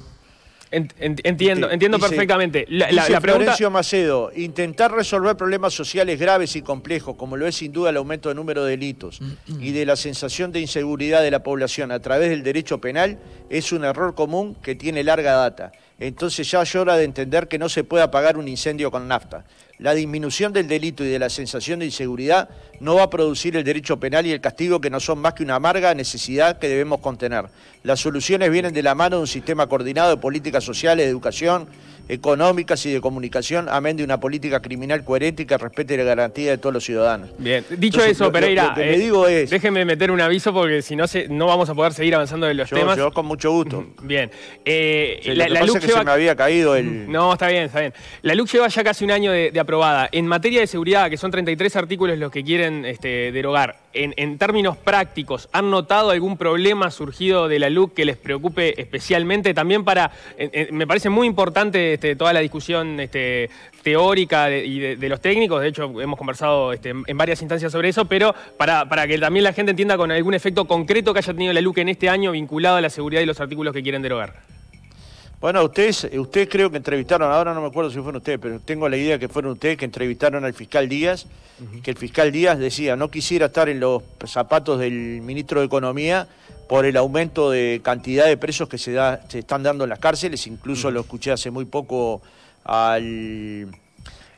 Entiendo, entiendo perfectamente. La, dice pregunta... Florencio Macedo, intentar resolver problemas sociales graves y complejos, como lo es sin duda el aumento del número de delitos mm, mm. y de la sensación de inseguridad de la población a través del derecho penal, es un error común que tiene larga data. Entonces ya llora de entender que no se puede apagar un incendio con nafta. La disminución del delito y de la sensación de inseguridad no va a producir el derecho penal y el castigo que no son más que una amarga necesidad que debemos contener. Las soluciones vienen de la mano de un sistema coordinado de políticas sociales, de educación, económicas y de comunicación, amén de una política criminal coherente que respete la garantía de todos los ciudadanos. Bien, dicho eso, Pereira, eh, déjenme meter un aviso porque si no no vamos a poder seguir avanzando en los temas. Yo con mucho gusto. Bien. Eh, la, lo que se me había caído el... No, está bien, está bien. La LUC lleva ya casi un año de, aprobada. En materia de seguridad, que son 33 artículos los que quieren este, derogar, en, en términos prácticos, ¿han notado algún problema surgido de la LUC? que les preocupe especialmente también para, me parece muy importante este, toda la discusión este, teórica y de, los técnicos, de hecho hemos conversado este, en varias instancias sobre eso, pero para, para que también la gente entienda con algún efecto concreto que haya tenido la LUC en este año vinculado a la seguridad y los artículos que quieren derogar. Bueno, ustedes, eh, ustedes creo que entrevistaron, ahora no me acuerdo si fueron ustedes, pero tengo la idea que fueron ustedes que entrevistaron al fiscal Díaz, que el fiscal Díaz decía, no quisiera estar en los zapatos del ministro de Economía por el aumento de cantidad de presos que se, da, se están dando en las cárceles, incluso lo escuché hace muy poco al,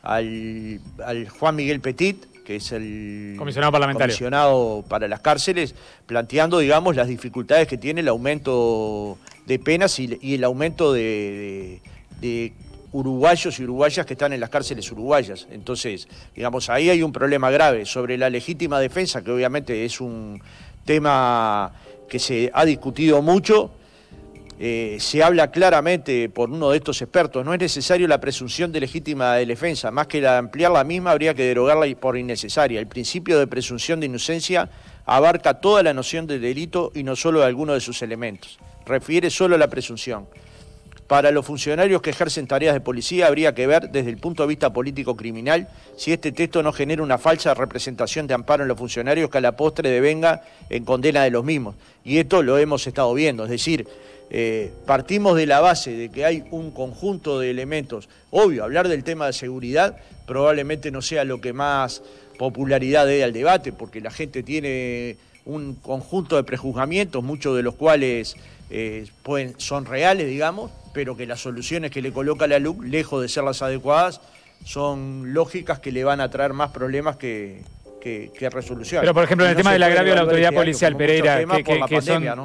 al Juan Miguel Petit, que es el comisionado, parlamentario. comisionado para las cárceles, planteando, digamos, las dificultades que tiene el aumento de penas y, el aumento de, de uruguayos y uruguayas que están en las cárceles uruguayas. Entonces, digamos, ahí hay un problema grave. Sobre la legítima defensa, que obviamente es un tema que se ha discutido mucho, eh, se habla claramente por uno de estos expertos, no es necesario la presunción de legítima defensa, más que la, ampliar la misma habría que derogarla por innecesaria. El principio de presunción de inocencia abarca toda la noción de delito y no solo de alguno de sus elementos, refiere solo a la presunción. Para los funcionarios que ejercen tareas de policía habría que ver desde el punto de vista político criminal si este texto no genera una falsa representación de amparo en los funcionarios que a la postre devenga en condena de los mismos. Y esto lo hemos estado viendo, es decir, eh, partimos de la base de que hay un conjunto de elementos. Obvio, hablar del tema de seguridad probablemente no sea lo que más popularidad dé al debate, porque la gente tiene un conjunto de prejuzgamientos, muchos de los cuales eh, son reales, digamos, pero que las soluciones que le coloca la LUC, lejos de ser las adecuadas, son lógicas que le van a traer más problemas que, que, Pero, por ejemplo, en el tema del agravio de la autoridad policial, Pereira, que,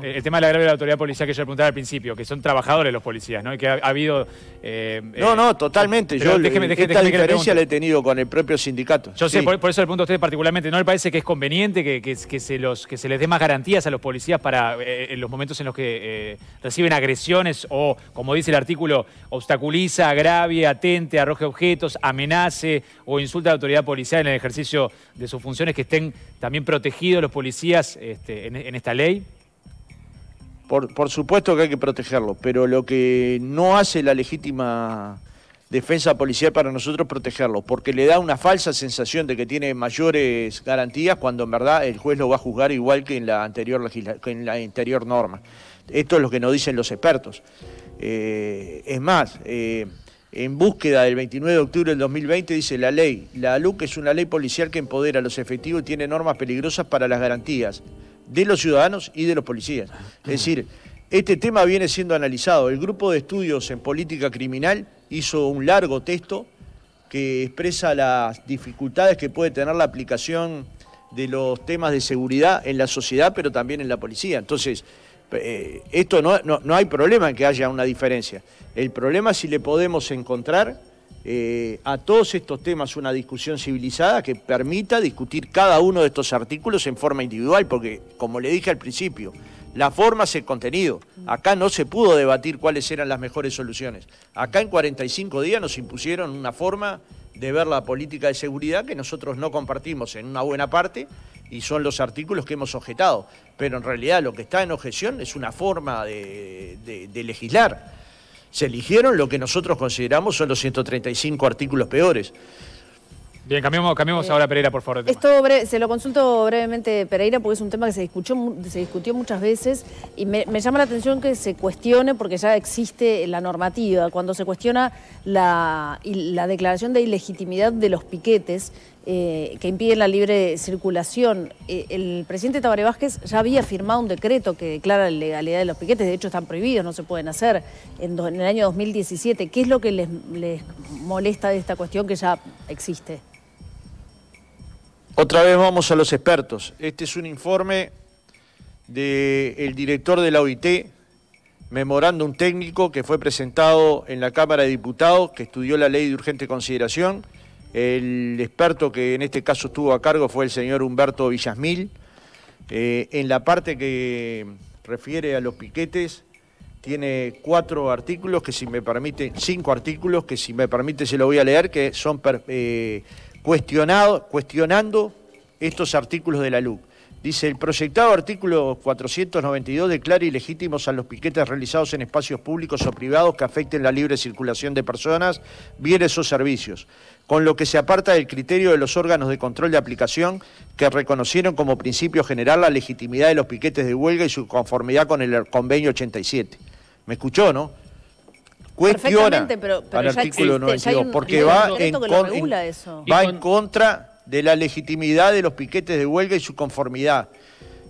el tema del agravio de la autoridad policial que yo apuntaba preguntaba al principio, que son trabajadores los policías, ¿no? que ha, habido... Eh, no, no, eh, totalmente. Yo déjeme, esta diferencia la he tenido con el propio sindicato. Yo sé, por, eso el punto a usted particularmente, ¿no le parece que es conveniente que, se, los, que se les dé más garantías a los policías para eh, en los momentos en los que reciben agresiones o, como dice el artículo, obstaculiza, agravie, atente, arroje objetos, amenace o insulta a la autoridad policial en el ejercicio de su función? funciones, que estén también protegidos los policías este, en, esta ley? Por, supuesto que hay que protegerlo pero lo que no hace la legítima defensa policial para nosotros protegerlo porque le da una falsa sensación de que tiene mayores garantías cuando en verdad el juez lo va a juzgar igual que en la anterior, en la anterior norma. Esto es lo que nos dicen los expertos. Eh, es más, eh, en búsqueda del 29 de octubre del 2020, dice la ley. La LUC es una ley policial que empodera a los efectivos y tiene normas peligrosas para las garantías de los ciudadanos y de los policías. Es decir, este tema viene siendo analizado. El grupo de estudios en política criminal hizo un largo texto que expresa las dificultades que puede tener la aplicación de los temas de seguridad en la sociedad, pero también en la policía. Entonces, eh, esto no, hay problema en que haya una diferencia. El problema es si le podemos encontrar eh, a todos estos temas una discusión civilizada que permita discutir cada uno de estos artículos en forma individual, porque como le dije al principio, la forma es el contenido. Acá no se pudo debatir cuáles eran las mejores soluciones. Acá en 45 días nos impusieron una forma de ver la política de seguridad que nosotros no compartimos en una buena parte y son los artículos que hemos objetado. Pero en realidad lo que está en objeción es una forma de, legislar. Se eligieron lo que nosotros consideramos son los 135 artículos peores. Bien, cambiamos, cambiamos eh, ahora Pereira, por favor. Esto se lo consulto brevemente Pereira porque es un tema que se discutió, muchas veces y me, llama la atención que se cuestione porque ya existe la normativa. Cuando se cuestiona la, declaración de ilegitimidad de los piquetes eh, que impiden la libre circulación, eh, el presidente Tabaré Vázquez ya había firmado un decreto que declara la legalidad de los piquetes, de hecho están prohibidos, no se pueden hacer en, el año 2017. ¿Qué es lo que les molesta de esta cuestión que ya existe? Otra vez vamos a los expertos. Este es un informe del el director de la OIT, un técnico que fue presentado en la Cámara de Diputados, que estudió la ley de urgente consideración. El experto que en este caso estuvo a cargo fue el señor Humberto Villasmil. Eh, en la parte que refiere a los piquetes, tiene cuatro artículos que si me permite, cinco artículos que si me permite se lo voy a leer, que son... Eh, cuestionado, cuestionando estos artículos de la LUC. Dice, el proyectado artículo 492 declara ilegítimos a los piquetes realizados en espacios públicos o privados que afecten la libre circulación de personas, bienes o servicios, con lo que se aparta del criterio de los órganos de control de aplicación que reconocieron como principio general la legitimidad de los piquetes de huelga y su conformidad con el convenio 87. ¿Me escuchó, no? cuestiona pero, pero al artículo 92, porque va, en, va en contra de la legitimidad de los piquetes de huelga y su conformidad.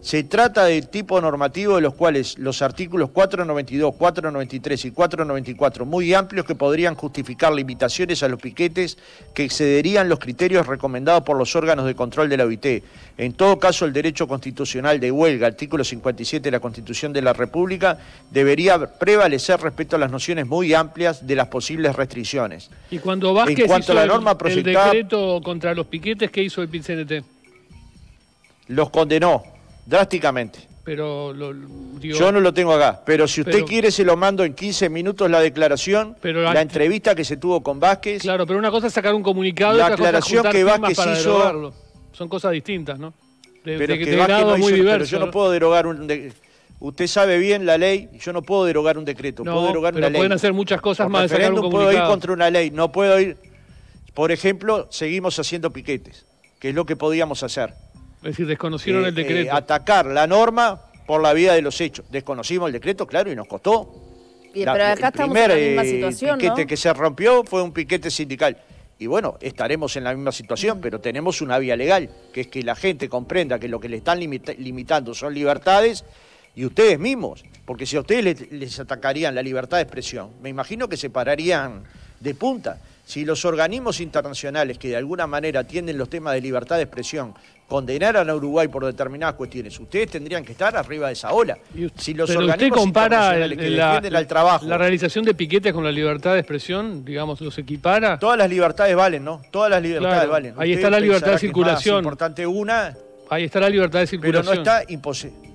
Se trata del tipo normativo de los cuales los artículos 492, 493 y 494, muy amplios, que podrían justificar limitaciones a los piquetes que excederían los criterios recomendados por los órganos de control de la OIT. En todo caso, el derecho constitucional de huelga, artículo 57 de la Constitución de la República, debería prevalecer respecto a las nociones muy amplias de las posibles restricciones. Y cuando Vázquez hizo la norma el, decreto contra los piquetes, ¿qué hizo el PICNT? Los condenó drásticamente. Pero Yo no lo tengo acá, pero si usted quiere se lo mando en 15 minutos la declaración, la, entrevista que se tuvo con Vázquez. Claro, pero una cosa es sacar un comunicado, la aclaración que Vázquez hizo. Son cosas distintas, ¿no? pero que no pero yo ¿no? puedo derogar un. Usted sabe bien la ley, yo no puedo derogar un decreto, no, pueden hacer muchas cosas más puedo ir contra una ley, no puedo ir... Por ejemplo, seguimos haciendo piquetes, que es lo que podíamos hacer. Es decir, desconocieron eh, el eh, decreto. atacar la norma por la vía de los hechos. Desconocimos el decreto, claro, y nos costó. pero acá estamos en la misma eh, situación, piquete que se rompió fue un piquete sindical. Y bueno, estaremos en la misma situación, pero tenemos una vía legal, que es que la gente comprenda que lo que le están limitando son libertades y ustedes mismos, porque si a ustedes les, les, atacarían la libertad de expresión, me imagino que se pararían de punta. Si los organismos internacionales que de alguna manera atienden los temas de libertad de expresión condenaran a Uruguay por determinadas cuestiones. Ustedes tendrían que estar arriba de esa ola. Si los Pero usted compara la, trabajo... La realización de piquetes con la libertad de expresión, digamos, los equipara... Todas las libertades valen, ¿no? Todas las libertades valen. Ahí está la libertad de circulación. Es importante una... Ahí está la libertad de circulación. Pero no está imposible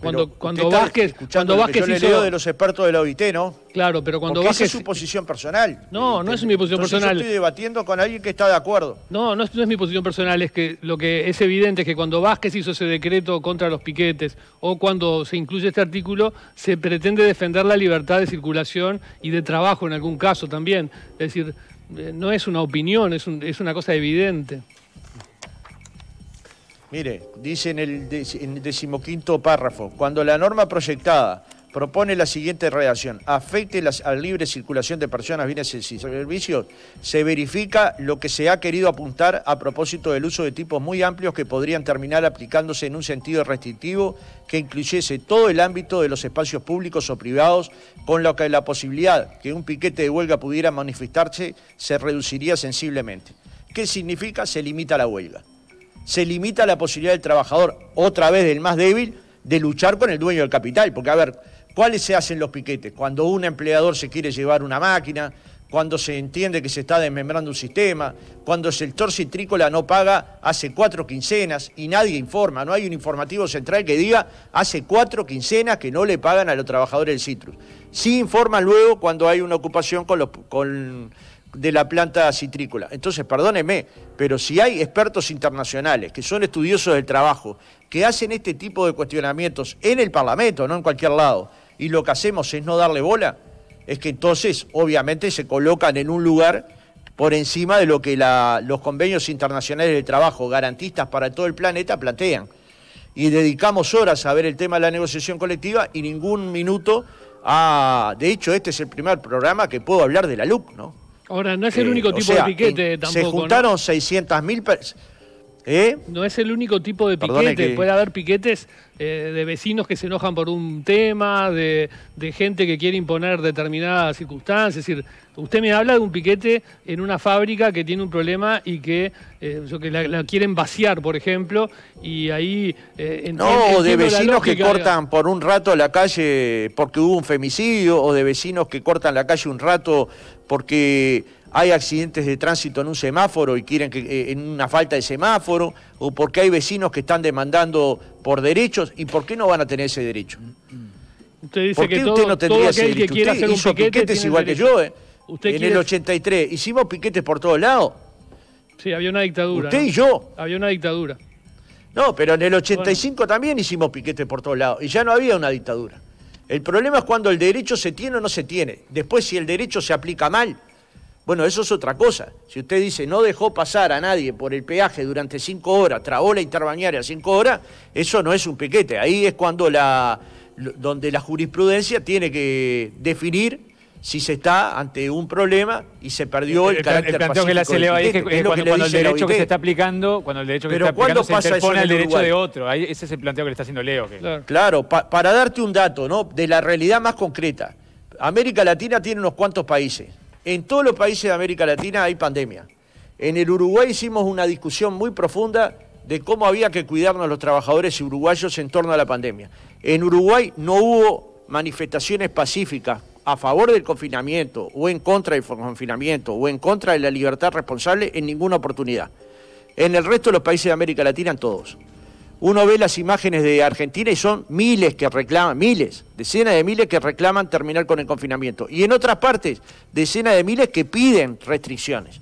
cuando, cuando Vázquez, escuchando cuando Vázquez de los expertos de la OIT, ¿no? Claro, pero cuando Porque Vázquez. es su posición personal. No, no es mi posición personal. Yo estoy debatiendo con alguien que está de acuerdo. No, no es, mi posición personal. Es que lo que es evidente es que cuando Vázquez hizo ese decreto contra los piquetes o cuando se incluye este artículo, se pretende defender la libertad de circulación y de trabajo en algún caso también. Es decir, eh, no es una opinión, es, es una cosa evidente. Mire, dice en el, decimoquinto párrafo, cuando la norma proyectada propone la siguiente redacción. Afecte a la libre circulación de personas, bienes y servicios. Se verifica lo que se ha querido apuntar a propósito del uso de tipos muy amplios que podrían terminar aplicándose en un sentido restrictivo que incluyese todo el ámbito de los espacios públicos o privados, con lo que la posibilidad que un piquete de huelga pudiera manifestarse se reduciría sensiblemente. ¿Qué significa? Se limita la huelga se limita la posibilidad del trabajador, otra vez del más débil, de luchar con el dueño del capital. Porque, a ver, ¿cuáles se hacen los piquetes? Cuando un empleador se quiere llevar una máquina, cuando se entiende que se está desmembrando un sistema, cuando el sector citrícola no paga hace cuatro quincenas y nadie informa, no hay un informativo central que diga hace cuatro quincenas que no le pagan a los trabajadores del citrus. Sí informa luego cuando hay una ocupación con los, con de la planta citrícola. Entonces, perdóneme, pero si hay expertos internacionales que son estudiosos del trabajo, que hacen este tipo de cuestionamientos en el Parlamento, no en cualquier lado, y lo que hacemos es no darle bola, es que entonces obviamente se colocan en un lugar por encima de lo que los convenios internacionales del trabajo garantistas para todo el planeta plantean. Y dedicamos horas a ver el tema de la negociación colectiva y ningún minuto a... Ah, de hecho, este es el primer programa que puedo hablar de la LUC, ¿no? Ahora, ¿Eh? no es el único tipo de piquete tampoco. Se juntaron 600.000 No es el único tipo de piquete, puede haber piquetes eh, de vecinos que se enojan por un tema, de, gente que quiere imponer determinadas circunstancias. Es decir, usted me habla de un piquete en una fábrica que tiene un problema y que, eh, que la, quieren vaciar, por ejemplo, y ahí... no, de vecinos que cortan por un rato la calle porque hubo un femicidio, o de vecinos que cortan la calle un rato porque hay accidentes de tránsito en un semáforo y quieren que eh, en una falta de semáforo, o porque hay vecinos que están demandando por derechos, ¿y por qué no van a tener ese derecho? Usted dice ¿Por qué que usted no tendría ese derecho? Que usted hizo piquetes igual que yo, ¿eh? usted en el 83, hicimos piquetes por todos lados. Sí, había una dictadura. Usted y yo. Había una dictadura. No, pero en el 85 también hicimos piquetes por todos lados y ya no había una dictadura. El problema es cuando el derecho se tiene o no se tiene. Después, si el derecho se aplica mal, bueno, eso es otra cosa. Si usted dice no dejó pasar a nadie por el peaje durante cinco horas, trabó la interbañaria cinco horas, eso no es un piquete. Ahí es cuando la, donde la jurisprudencia tiene que definir si se está ante un problema y se perdió el, carácter el planteo que le va es que, es cuando, que cuando el derecho que se está aplicando, cuando el derecho que se está aplicando pasa interpone el derecho de otro. ese es el planteo que le está haciendo Leo. Claro, para darte un dato ¿no? de la realidad más concreta. América Latina tiene unos cuantos países. En todos los países de América Latina hay pandemia. En el Uruguay hicimos una discusión muy profunda de cómo había que cuidarnos los trabajadores uruguayos en torno a la pandemia. En Uruguay no hubo manifestaciones pacíficas a favor del confinamiento o en contra del confinamiento o en contra de la libertad responsable en ninguna oportunidad. En el resto de los países de América Latina, en todos. Uno ve las imágenes de Argentina y son miles que reclaman, miles, decenas de miles que reclaman terminar con el confinamiento. Y en otras partes, decenas de miles que piden restricciones.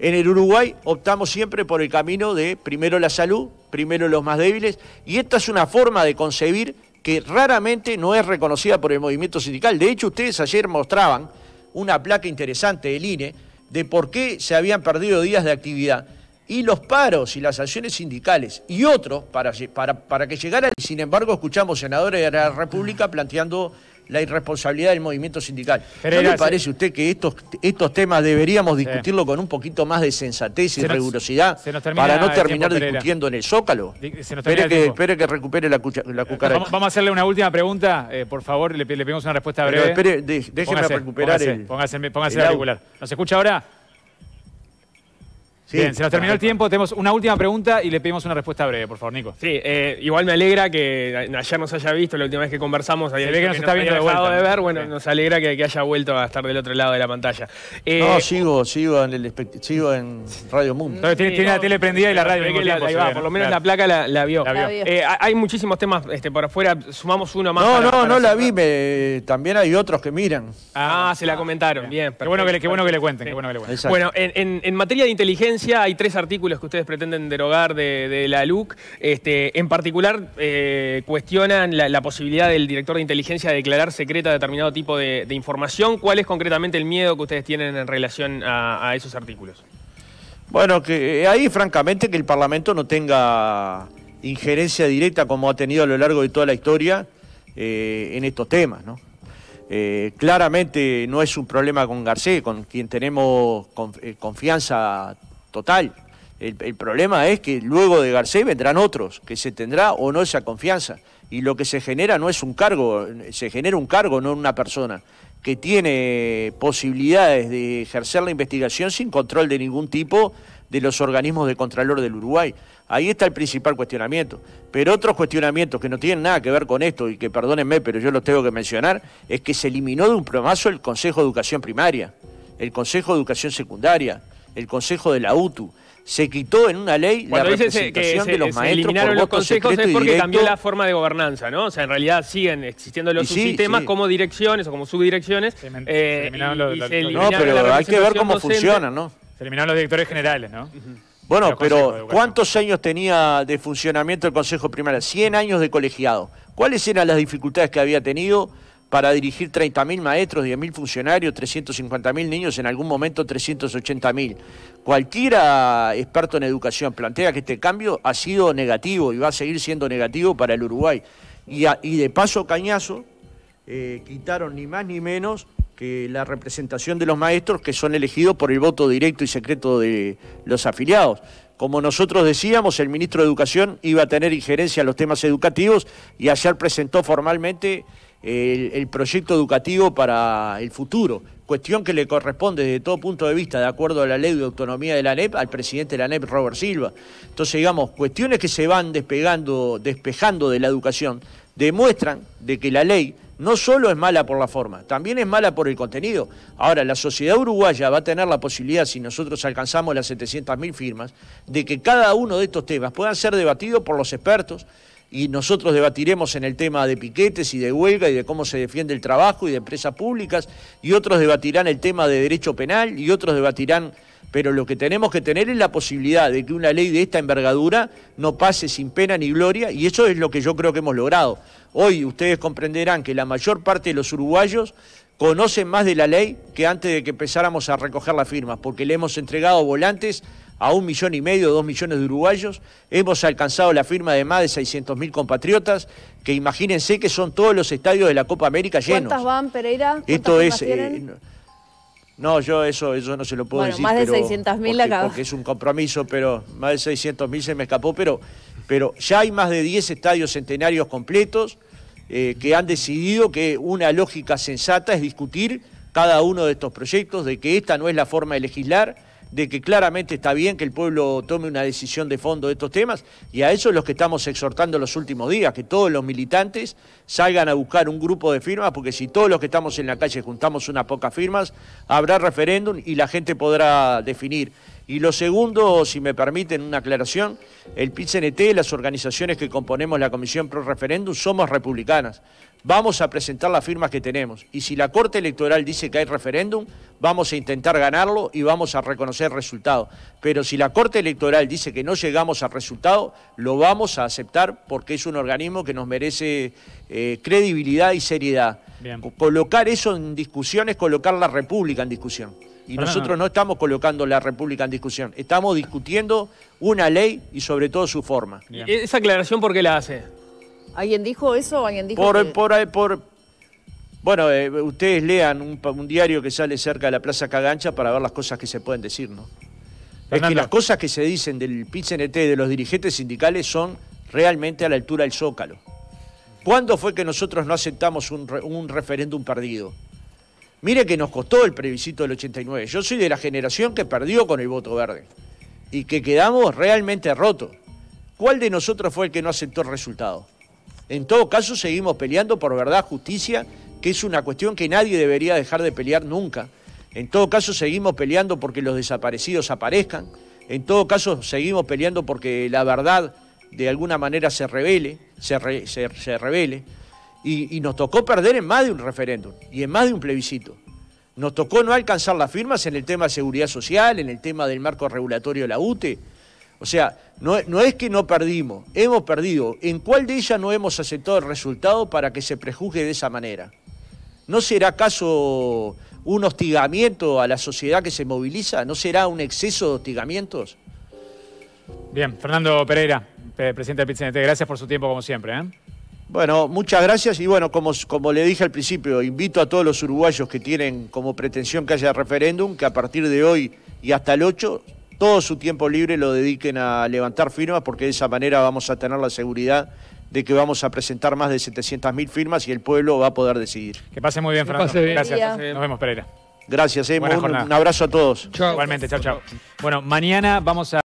En el Uruguay optamos siempre por el camino de primero la salud, primero los más débiles, y esta es una forma de concebir que raramente no es reconocida por el movimiento sindical. De hecho, ustedes ayer mostraban una placa interesante del INE de por qué se habían perdido días de actividad y los paros y las acciones sindicales y otros para, para, para que llegaran. Sin embargo, escuchamos senadores de la República planteando la irresponsabilidad del movimiento sindical. Pero ¿No le parece a usted que estos, estos temas deberíamos discutirlo con un poquito más de sensatez y de rigurosidad para no terminar discutiendo en el Zócalo? espere, que, espere, que, recupere la, eh, cucaracha. Vamos, a hacerle una última pregunta, eh, por favor, le, pedimos una respuesta breve. Pero espere, recuperar el, póngase, póngase ¿Nos escucha ahora? Bien, se nos terminó el tiempo. Tenemos una última pregunta y le pedimos una respuesta breve, por favor, Nico. Sí, eh, igual me alegra que ayer nos haya visto, la última vez que conversamos. Se ve que nos, está viendo de vuelta. ver, bueno, nos alegra que, haya vuelto a estar del otro lado de la pantalla. Eh, no, sigo, sigo en, Radio Mundo. tiene, la tele prendida y la radio. ahí va, por lo menos la placa la, vio. Eh, hay muchísimos temas este, por afuera, sumamos uno más. No, no, no la vi, también hay otros que miran. Ah, se la comentaron, bien. pero bueno que, le cuenten, qué bueno que le cuenten. Bueno, en materia de inteligencia, hay tres artículos que ustedes pretenden derogar de, la LUC. Este, en particular, eh, cuestionan la, posibilidad del director de inteligencia de declarar secreta determinado tipo de, información. ¿Cuál es concretamente el miedo que ustedes tienen en relación a, esos artículos? Bueno, que eh, ahí francamente que el Parlamento no tenga injerencia directa como ha tenido a lo largo de toda la historia eh, en estos temas, claramente no es un problema con Garcés, con quien tenemos confianza total. El, problema es que luego de Garcés vendrán otros, que se tendrá o no esa confianza. Y lo que se genera no es un cargo, se genera un cargo, no una persona que tiene posibilidades de ejercer la investigación sin control de ningún tipo de los organismos de Contralor del Uruguay. Ahí está el principal cuestionamiento. Pero otros cuestionamientos que no tienen nada que ver con esto y que perdónenme, pero yo los tengo que mencionar, es que se eliminó de un promazo el Consejo de Educación Primaria, el Consejo de Educación Secundaria, el Consejo de la UTU. Se quitó en una ley la representación de los maestros por los consejos es porque cambió la forma de gobernanza, ¿no? O sea, en realidad siguen existiendo los subsistemas como direcciones o como subdirecciones. Eh, los, no, pero hay que ver cómo funcionan, ¿no? Se eliminaron los directores generales, ¿no? Bueno, pero ¿cuántos años tenía de funcionamiento el Consejo Primario? 100 años de colegiado. ¿Cuáles eran las dificultades que había tenido? para dirigir 30.000 maestros, 10.000 funcionarios, 350.000 niños, en algún momento 380.000. Cualquiera experto en educación plantea que este cambio ha sido negativo y va a seguir siendo negativo para el Uruguay. Y, de paso, cañazo, eh, quitaron ni más ni menos que la representación de los maestros que son elegidos por el voto directo y secreto de los afiliados. Como nosotros decíamos, el ministro de Educación iba a tener injerencia en los temas educativos y ayer presentó formalmente el, proyecto educativo para el futuro, cuestión que le corresponde desde todo punto de vista, de acuerdo a la ley de autonomía de la ANEP, al presidente de la ANEP, Robert Silva. Entonces, digamos, cuestiones que se van despegando, despejando de la educación, demuestran de que la ley no solo es mala por la forma, también es mala por el contenido. Ahora, la sociedad uruguaya va a tener la posibilidad, si nosotros alcanzamos las 700.000 firmas, de que cada uno de estos temas puedan ser debatidos por los expertos, y nosotros debatiremos en el tema de piquetes y de huelga y de cómo se defiende el trabajo y de empresas públicas, y otros debatirán el tema de derecho penal y otros debatirán, pero lo que tenemos que tener es la posibilidad de que una ley de esta envergadura no pase sin pena ni gloria, y eso es lo que yo creo que hemos logrado. Hoy ustedes comprenderán que la mayor parte de los uruguayos conocen más de la ley que antes de que empezáramos a recoger las firmas, porque le hemos entregado volantes a un millón y medio, dos millones de uruguayos. Hemos alcanzado la firma de más de 600 mil compatriotas, que imagínense que son todos los estadios de la Copa América llenos. ¿Cuántas van, Pereira? Esto es... Eh, no, yo eso, no se lo puedo decir. Más de mil acá. Porque es un compromiso, pero más de mil se me escapó, pero, pero ya hay más de 10 estadios centenarios completos eh, que han decidido que una lógica sensata es discutir cada uno de estos proyectos, de que esta no es la forma de legislar de que claramente está bien que el pueblo tome una decisión de fondo de estos temas y a eso es lo que estamos exhortando los últimos días, que todos los militantes salgan a buscar un grupo de firmas, porque si todos los que estamos en la calle juntamos unas pocas firmas, habrá referéndum y la gente podrá definir. Y lo segundo, si me permiten una aclaración, el y las organizaciones que componemos la Comisión Pro Referéndum, somos republicanas. Vamos a presentar las firmas que tenemos. Y si la Corte Electoral dice que hay referéndum, vamos a intentar ganarlo y vamos a reconocer el resultado. Pero si la Corte Electoral dice que no llegamos al resultado, lo vamos a aceptar porque es un organismo que nos merece eh, credibilidad y seriedad. Colocar eso en discusión es colocar la República en discusión. Y nosotros no estamos colocando la República en discusión, estamos discutiendo una ley y sobre todo su forma. E-, ¿Esa aclaración por qué la hace? ¿Alguien dijo eso? ¿Alguien dijo por, eh, bueno, eh, ustedes lean un, diario que sale cerca de la Plaza Cagancha para ver las cosas que se pueden decir, ¿no? Es que las cosas que se dicen del y de los dirigentes sindicales, son realmente a la altura del zócalo. ¿Cuándo fue que nosotros no aceptamos un referéndum perdido? Mire que nos costó el plebiscito del 89. Yo soy de la generación que perdió con el voto verde y que quedamos realmente rotos. ¿Cuál de nosotros fue el que no aceptó el resultado? En todo caso, seguimos peleando por verdad, justicia, que es una cuestión que nadie debería dejar de pelear nunca. En todo caso, seguimos peleando porque los desaparecidos aparezcan. En todo caso, seguimos peleando porque la verdad de alguna manera se revele, se revele. Y, nos tocó perder en más de un referéndum y en más de un plebiscito. Nos tocó no alcanzar las firmas en el tema de seguridad social, en el tema del marco regulatorio de la UTE. O sea, no, es que no perdimos, hemos perdido. ¿En cuál de ellas no hemos aceptado el resultado para que se prejuzgue de esa manera? ¿No será acaso un hostigamiento a la sociedad que se moviliza? ¿No será un exceso de hostigamientos? Bien, Fernando Pereira, eh, presidente del PIT-CNT. gracias por su tiempo como siempre. ¿eh? Bueno, muchas gracias y bueno, como, como le dije al principio, invito a todos los uruguayos que tienen como pretensión que haya referéndum, que a partir de hoy y hasta el 8, todo su tiempo libre lo dediquen a levantar firmas porque de esa manera vamos a tener la seguridad de que vamos a presentar más de 700.000 firmas y el pueblo va a poder decidir. Que pase muy bien, Fernando. Gracias. Nos vemos, Pereira. Gracias, eh. un, abrazo a todos. Igualmente, chao, chao. Bueno, mañana vamos a...